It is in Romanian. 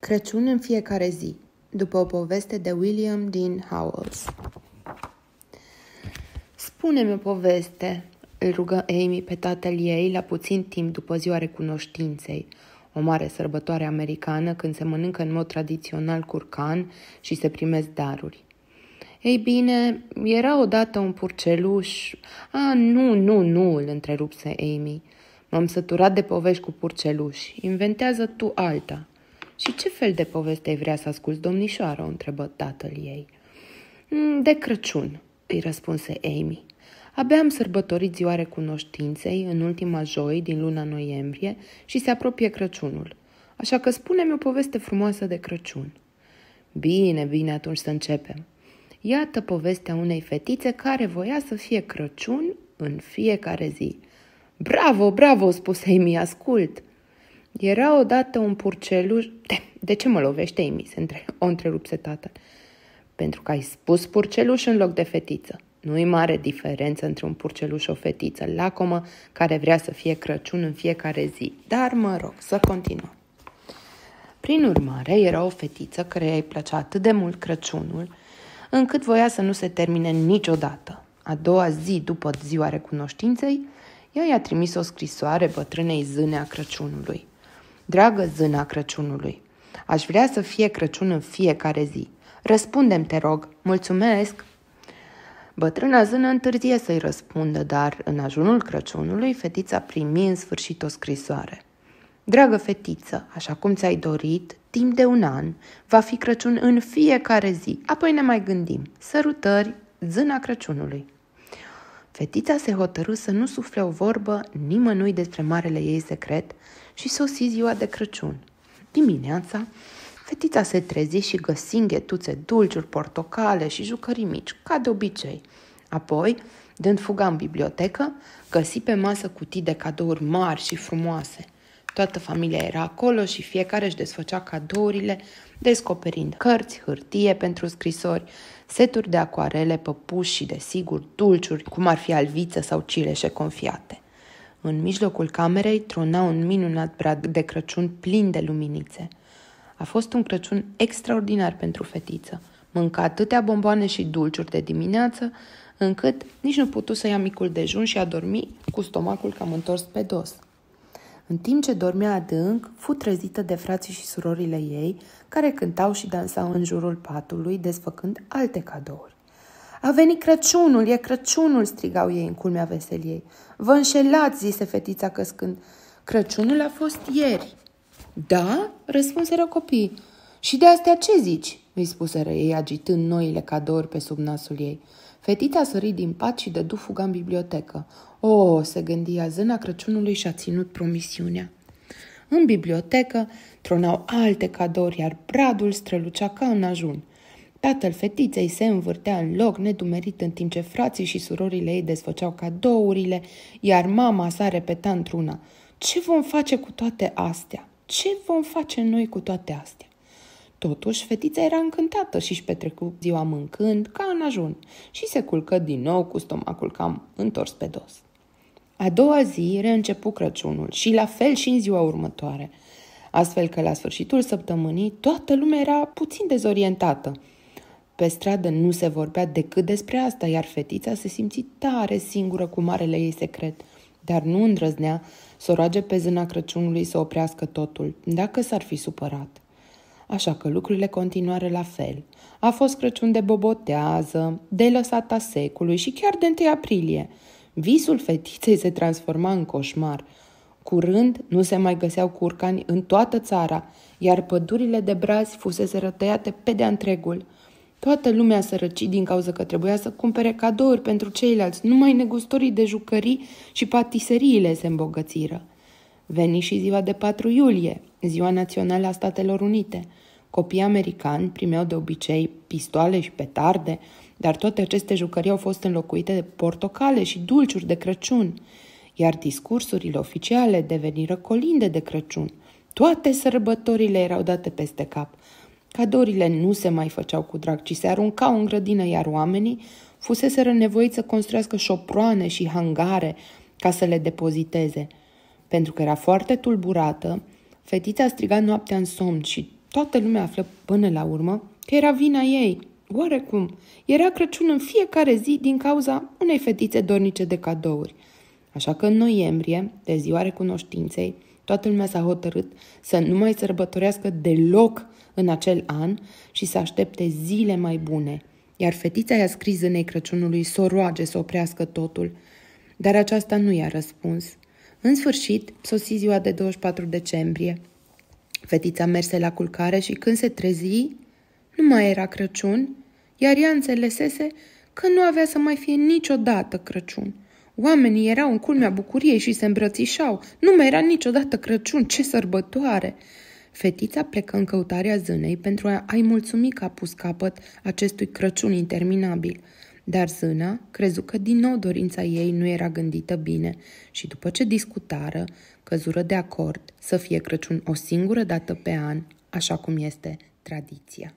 Crăciun în fiecare zi, după o poveste de William Dean Howells. Spune-mi o poveste, îl rugă Amy pe tatăl ei la puțin timp după ziua recunoștinței, o mare sărbătoare americană când se mănâncă în mod tradițional curcan și se primesc daruri. Ei bine, era odată un purceluș... A, nu, nu, nu, îl întrerupse Amy. M-am săturat de povești cu purceluși. Inventează tu alta. Și ce fel de poveste ai vrea să asculți, domnișoară?" o întrebă tatăl ei. Mm, de Crăciun," îi răspunse Amy. Abia am sărbătorit ziua recunoștinței în ultima joi din luna noiembrie și se apropie Crăciunul. Așa că spune-mi o poveste frumoasă de Crăciun. Bine, bine, atunci să începem. Iată povestea unei fetițe care voia să fie Crăciun în fiecare zi. Bravo, bravo, spuse Amy, ascult! Era odată un purceluș... De, de ce mă lovește, Imi? Se între... O întrerupse tatăl. Pentru că ai spus purceluș în loc de fetiță. Nu-i mare diferență între un purceluș și o fetiță lacomă care vrea să fie Crăciun în fiecare zi. Dar, mă rog, să continuăm. Prin urmare, era o fetiță care îi plăcea atât de mult Crăciunul, încât voia să nu se termine niciodată. A doua zi după ziua recunoștinței, ea i-a trimis o scrisoare bătrânei zânea Crăciunului. Dragă zâna Crăciunului, aș vrea să fie Crăciun în fiecare zi. Răspundem, te rog, mulțumesc! Bătrâna zână întârzie să-i răspundă, dar în ajunul Crăciunului fetița primi în sfârșit o scrisoare. Dragă fetiță, așa cum ți-ai dorit, timp de un an, va fi Crăciun în fiecare zi, apoi ne mai gândim. Sărutări, zâna Crăciunului! Fetița se hotărâ să nu sufle o vorbă nimănui despre marele ei secret și sosi ziua de Crăciun. Dimineața, fetița se trezi și găsi înghetuțe, dulciuri, portocale și jucării mici, ca de obicei. Apoi, dând fuga în bibliotecă, găsi pe masă cutii de cadouri mari și frumoase – Toată familia era acolo și fiecare își desfăcea cadourile, descoperind cărți, hârtie pentru scrisori, seturi de acoarele, păpuși și, desigur, dulciuri, cum ar fi alviță sau cireșe confiate. În mijlocul camerei trona un minunat brad de Crăciun plin de luminițe. A fost un Crăciun extraordinar pentru fetiță. Mânca atâtea bomboane și dulciuri de dimineață, încât nici nu putu să ia micul dejun și a dormi cu stomacul cam întors pe dos – în timp ce dormea adânc, fu trezită de frații și surorile ei, care cântau și dansau în jurul patului, desfăcând alte cadouri. A venit Crăciunul, e Crăciunul!" strigau ei în culmea veseliei. Vă înșelați!" zise fetița căscând. Crăciunul a fost ieri." Da?" răspunseră copiii. Și de astea ce zici?" îi spuseră ei, agitând noile cadouri pe sub nasul ei. Fetița sări din pat și dădu fuga în bibliotecă. O, oh, se gândia, zâna Crăciunului și-a ținut promisiunea. În bibliotecă tronau alte cadouri, iar bradul strălucea ca în ajun. Tatăl fetiței se învârtea în loc, nedumerit, în timp ce frații și surorile ei desfăceau cadourile, iar mama sa repeta într-una, Ce vom face cu toate astea? Ce vom face noi cu toate astea? Totuși, fetița era încântată și își petrecu ziua mâncând ca în ajun și se culcă din nou cu stomacul cam întors pe dos. A doua zi reîncepu Crăciunul și la fel și în ziua următoare, astfel că la sfârșitul săptămânii toată lumea era puțin dezorientată. Pe stradă nu se vorbea decât despre asta, iar fetița se simți tare singură cu marele ei secret, dar nu îndrăznea să o roage pe zâna Crăciunului să oprească totul, dacă s-ar fi supărat așa că lucrurile continuară la fel. A fost Crăciun de bobotează, de lăsata secului și chiar de 1 aprilie. Visul fetiței se transforma în coșmar. Curând nu se mai găseau curcani în toată țara, iar pădurile de brazi fusese rătăiate pe de întregul. Toată lumea sărăci din cauza că trebuia să cumpere cadouri pentru ceilalți, numai negustorii de jucării și patiseriile se îmbogățiră. Veni și ziua de 4 iulie, ziua națională a Statelor Unite. Copiii americani primeau de obicei pistoale și petarde, dar toate aceste jucării au fost înlocuite de portocale și dulciuri de Crăciun, iar discursurile oficiale deveniră colinde de Crăciun. Toate sărbătorile erau date peste cap. Cadourile nu se mai făceau cu drag, ci se aruncau în grădină, iar oamenii fuseseră nevoiți să construiască șoproane și hangare ca să le depoziteze – pentru că era foarte tulburată, fetița striga noaptea în somn și toată lumea află până la urmă că era vina ei. Oarecum, era Crăciun în fiecare zi din cauza unei fetițe dornice de cadouri. Așa că în noiembrie, de ziua recunoștinței, toată lumea s-a hotărât să nu mai sărbătorească deloc în acel an și să aștepte zile mai bune. Iar fetița i-a scris zânei Crăciunului să o roage să oprească totul, dar aceasta nu i-a răspuns. În sfârșit, sosi ziua de 24 decembrie. Fetița merse la culcare și când se trezi, nu mai era Crăciun, iar ea înțelesese că nu avea să mai fie niciodată Crăciun. Oamenii erau în culmea bucuriei și se îmbrățișau. Nu mai era niciodată Crăciun, ce sărbătoare! Fetița plecă în căutarea zânei pentru a-i mulțumi că a pus capăt acestui Crăciun interminabil – dar zâna crezu că din nou dorința ei nu era gândită bine și după ce discutară, căzură de acord să fie Crăciun o singură dată pe an, așa cum este tradiția.